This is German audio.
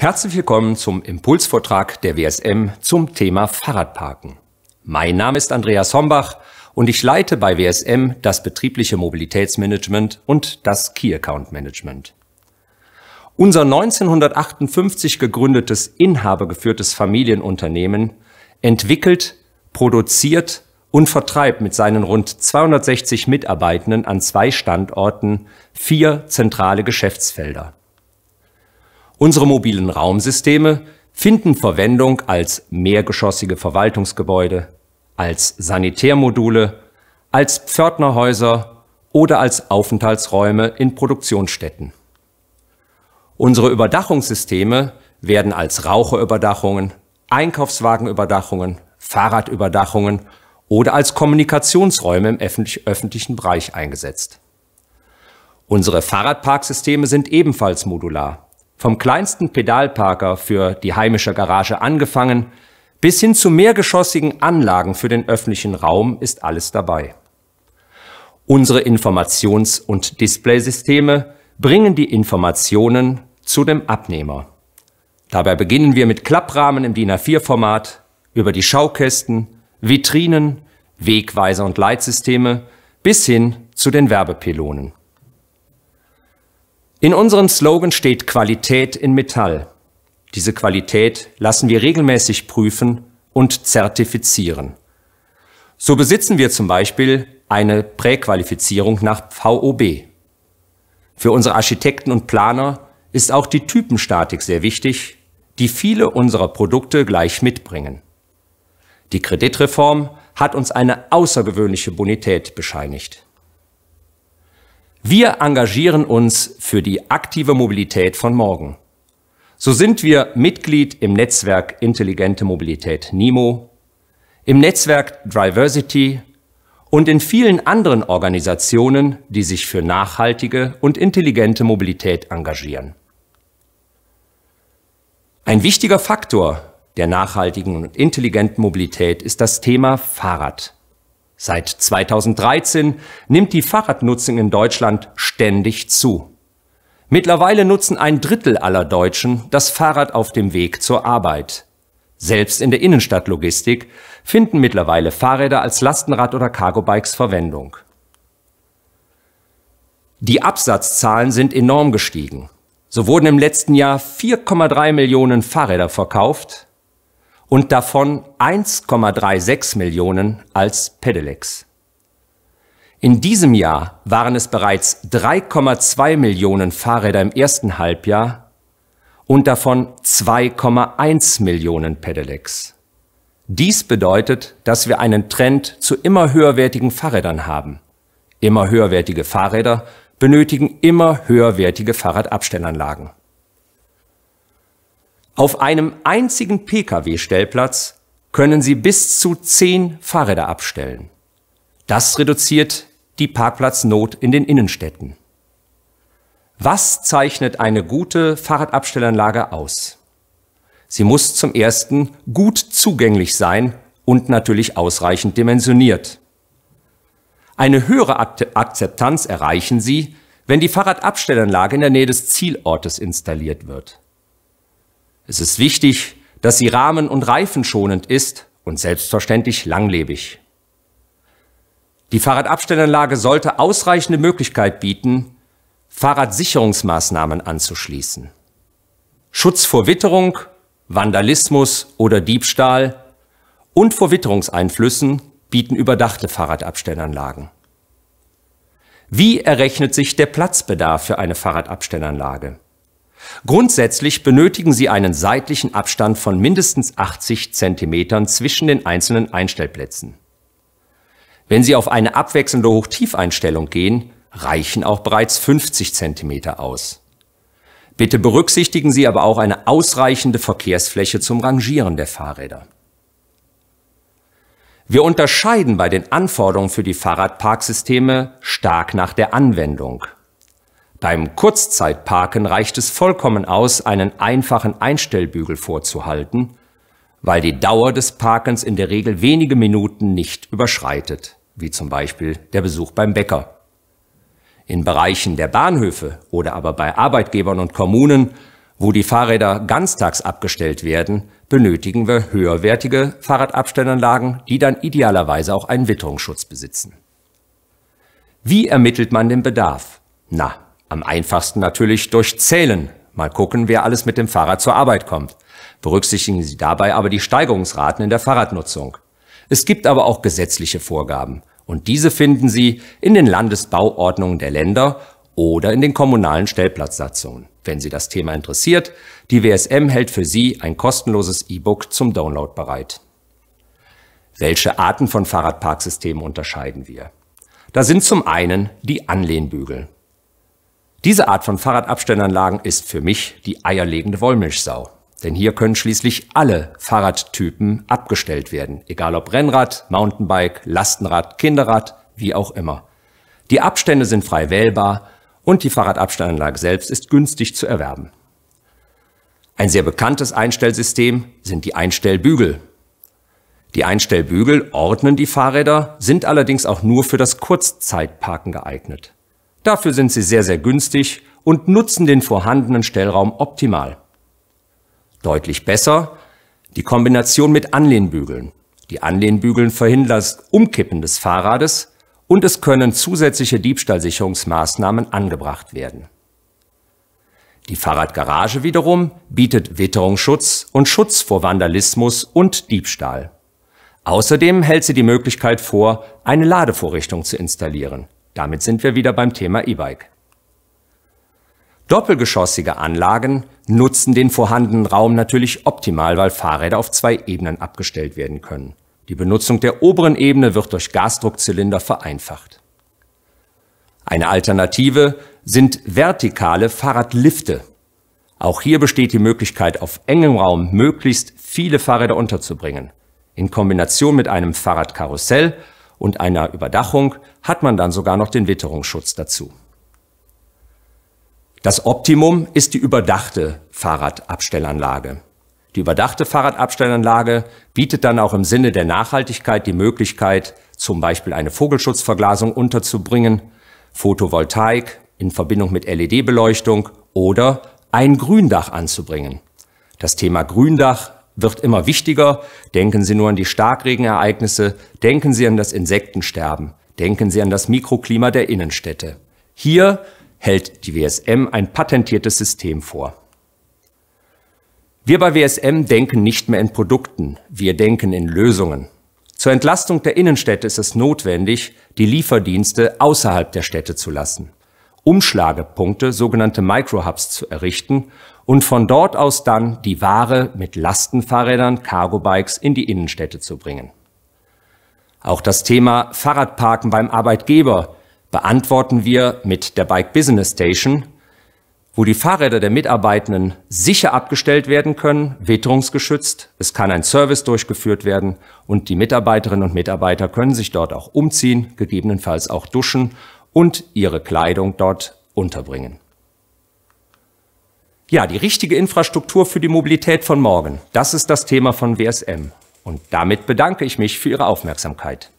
Herzlich willkommen zum Impulsvortrag der WSM zum Thema Fahrradparken. Mein Name ist Andreas Hombach und ich leite bei WSM das betriebliche Mobilitätsmanagement und das Key Account Management. Unser 1958 gegründetes inhabergeführtes Familienunternehmen entwickelt, produziert und vertreibt mit seinen rund 260 Mitarbeitenden an zwei Standorten vier zentrale Geschäftsfelder. Unsere mobilen Raumsysteme finden Verwendung als mehrgeschossige Verwaltungsgebäude, als Sanitärmodule, als Pförtnerhäuser oder als Aufenthaltsräume in Produktionsstätten. Unsere Überdachungssysteme werden als Raucherüberdachungen, Einkaufswagenüberdachungen, Fahrradüberdachungen oder als Kommunikationsräume im öffentlichen Bereich eingesetzt. Unsere Fahrradparksysteme sind ebenfalls modular vom kleinsten Pedalparker für die heimische Garage angefangen, bis hin zu mehrgeschossigen Anlagen für den öffentlichen Raum ist alles dabei. Unsere Informations- und Displaysysteme bringen die Informationen zu dem Abnehmer. Dabei beginnen wir mit Klapprahmen im DIN A4-Format, über die Schaukästen, Vitrinen, Wegweiser und Leitsysteme bis hin zu den Werbepilonen. In unserem Slogan steht Qualität in Metall. Diese Qualität lassen wir regelmäßig prüfen und zertifizieren. So besitzen wir zum Beispiel eine Präqualifizierung nach VOB. Für unsere Architekten und Planer ist auch die Typenstatik sehr wichtig, die viele unserer Produkte gleich mitbringen. Die Kreditreform hat uns eine außergewöhnliche Bonität bescheinigt. Wir engagieren uns für die aktive Mobilität von morgen. So sind wir Mitglied im Netzwerk Intelligente Mobilität NIMO, im Netzwerk Diversity und in vielen anderen Organisationen, die sich für nachhaltige und intelligente Mobilität engagieren. Ein wichtiger Faktor der nachhaltigen und intelligenten Mobilität ist das Thema Fahrrad. Seit 2013 nimmt die Fahrradnutzung in Deutschland ständig zu. Mittlerweile nutzen ein Drittel aller Deutschen das Fahrrad auf dem Weg zur Arbeit. Selbst in der Innenstadtlogistik finden mittlerweile Fahrräder als Lastenrad oder Cargo-Bikes Verwendung. Die Absatzzahlen sind enorm gestiegen. So wurden im letzten Jahr 4,3 Millionen Fahrräder verkauft, und davon 1,36 Millionen als Pedelecs. In diesem Jahr waren es bereits 3,2 Millionen Fahrräder im ersten Halbjahr und davon 2,1 Millionen Pedelecs. Dies bedeutet, dass wir einen Trend zu immer höherwertigen Fahrrädern haben. Immer höherwertige Fahrräder benötigen immer höherwertige Fahrradabstellanlagen. Auf einem einzigen Pkw-Stellplatz können sie bis zu zehn Fahrräder abstellen. Das reduziert die Parkplatznot in den Innenstädten. Was zeichnet eine gute Fahrradabstellanlage aus? Sie muss zum ersten gut zugänglich sein und natürlich ausreichend dimensioniert. Eine höhere Akzeptanz erreichen sie, wenn die Fahrradabstellanlage in der Nähe des Zielortes installiert wird. Es ist wichtig, dass sie rahmen- und reifenschonend ist und selbstverständlich langlebig. Die Fahrradabstellanlage sollte ausreichende Möglichkeit bieten, Fahrradsicherungsmaßnahmen anzuschließen. Schutz vor Witterung, Vandalismus oder Diebstahl und vor Witterungseinflüssen bieten überdachte Fahrradabstellanlagen. Wie errechnet sich der Platzbedarf für eine Fahrradabstellanlage? Grundsätzlich benötigen Sie einen seitlichen Abstand von mindestens 80 cm zwischen den einzelnen Einstellplätzen. Wenn Sie auf eine abwechselnde Hochtiefeinstellung gehen, reichen auch bereits 50 cm aus. Bitte berücksichtigen Sie aber auch eine ausreichende Verkehrsfläche zum Rangieren der Fahrräder. Wir unterscheiden bei den Anforderungen für die Fahrradparksysteme stark nach der Anwendung. Beim Kurzzeitparken reicht es vollkommen aus, einen einfachen Einstellbügel vorzuhalten, weil die Dauer des Parkens in der Regel wenige Minuten nicht überschreitet, wie zum Beispiel der Besuch beim Bäcker. In Bereichen der Bahnhöfe oder aber bei Arbeitgebern und Kommunen, wo die Fahrräder ganztags abgestellt werden, benötigen wir höherwertige Fahrradabstellanlagen, die dann idealerweise auch einen Witterungsschutz besitzen. Wie ermittelt man den Bedarf? Na, am einfachsten natürlich durch Zählen. Mal gucken, wer alles mit dem Fahrrad zur Arbeit kommt. Berücksichtigen Sie dabei aber die Steigerungsraten in der Fahrradnutzung. Es gibt aber auch gesetzliche Vorgaben. Und diese finden Sie in den Landesbauordnungen der Länder oder in den kommunalen Stellplatzsatzungen. Wenn Sie das Thema interessiert, die WSM hält für Sie ein kostenloses E-Book zum Download bereit. Welche Arten von Fahrradparksystemen unterscheiden wir? Da sind zum einen die Anlehnbügel. Diese Art von Fahrradabstellanlagen ist für mich die eierlegende Wollmilchsau. Denn hier können schließlich alle Fahrradtypen abgestellt werden, egal ob Rennrad, Mountainbike, Lastenrad, Kinderrad, wie auch immer. Die Abstände sind frei wählbar und die Fahrradabstellanlage selbst ist günstig zu erwerben. Ein sehr bekanntes Einstellsystem sind die Einstellbügel. Die Einstellbügel ordnen die Fahrräder, sind allerdings auch nur für das Kurzzeitparken geeignet. Dafür sind sie sehr, sehr günstig und nutzen den vorhandenen Stellraum optimal. Deutlich besser die Kombination mit Anlehnbügeln. Die Anlehnbügeln verhindern das Umkippen des Fahrrades und es können zusätzliche Diebstahlsicherungsmaßnahmen angebracht werden. Die Fahrradgarage wiederum bietet Witterungsschutz und Schutz vor Vandalismus und Diebstahl. Außerdem hält sie die Möglichkeit vor, eine Ladevorrichtung zu installieren. Damit sind wir wieder beim Thema E-Bike. Doppelgeschossige Anlagen nutzen den vorhandenen Raum natürlich optimal, weil Fahrräder auf zwei Ebenen abgestellt werden können. Die Benutzung der oberen Ebene wird durch Gasdruckzylinder vereinfacht. Eine Alternative sind vertikale Fahrradlifte. Auch hier besteht die Möglichkeit, auf engem Raum möglichst viele Fahrräder unterzubringen. In Kombination mit einem Fahrradkarussell und einer Überdachung hat man dann sogar noch den Witterungsschutz dazu. Das Optimum ist die überdachte Fahrradabstellanlage. Die überdachte Fahrradabstellanlage bietet dann auch im Sinne der Nachhaltigkeit die Möglichkeit, zum Beispiel eine Vogelschutzverglasung unterzubringen, Photovoltaik in Verbindung mit LED-Beleuchtung oder ein Gründach anzubringen. Das Thema Gründach wird immer wichtiger. Denken Sie nur an die Starkregenereignisse, denken Sie an das Insektensterben, denken Sie an das Mikroklima der Innenstädte. Hier hält die WSM ein patentiertes System vor. Wir bei WSM denken nicht mehr in Produkten, wir denken in Lösungen. Zur Entlastung der Innenstädte ist es notwendig, die Lieferdienste außerhalb der Städte zu lassen. Umschlagepunkte, sogenannte Microhubs, zu errichten und von dort aus dann die Ware mit Lastenfahrrädern, Cargo-Bikes in die Innenstädte zu bringen. Auch das Thema Fahrradparken beim Arbeitgeber beantworten wir mit der Bike Business Station, wo die Fahrräder der Mitarbeitenden sicher abgestellt werden können, witterungsgeschützt, es kann ein Service durchgeführt werden und die Mitarbeiterinnen und Mitarbeiter können sich dort auch umziehen, gegebenenfalls auch duschen und ihre Kleidung dort unterbringen. Ja, die richtige Infrastruktur für die Mobilität von morgen. Das ist das Thema von WSM. Und damit bedanke ich mich für Ihre Aufmerksamkeit.